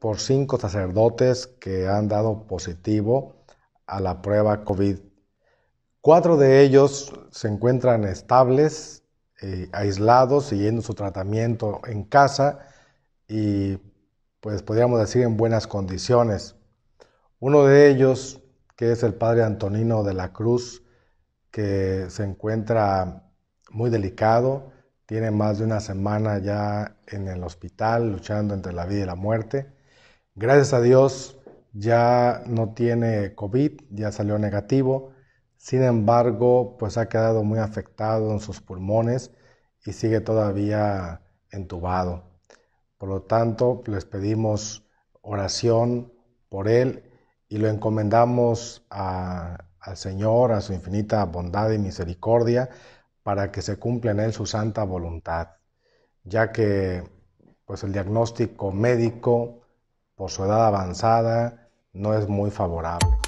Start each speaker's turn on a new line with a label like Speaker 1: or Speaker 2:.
Speaker 1: por cinco sacerdotes que han dado positivo a la prueba COVID. Cuatro de ellos se encuentran estables, eh, aislados, siguiendo su tratamiento en casa y pues podríamos decir en buenas condiciones. Uno de ellos, que es el padre Antonino de la Cruz, que se encuentra muy delicado, tiene más de una semana ya en el hospital luchando entre la vida y la muerte. Gracias a Dios ya no tiene COVID, ya salió negativo. Sin embargo, pues ha quedado muy afectado en sus pulmones y sigue todavía entubado. Por lo tanto, les pedimos oración por él y lo encomendamos al Señor, a su infinita bondad y misericordia, para que se cumpla en él su santa voluntad, ya que pues el diagnóstico médico por su edad avanzada no es muy favorable.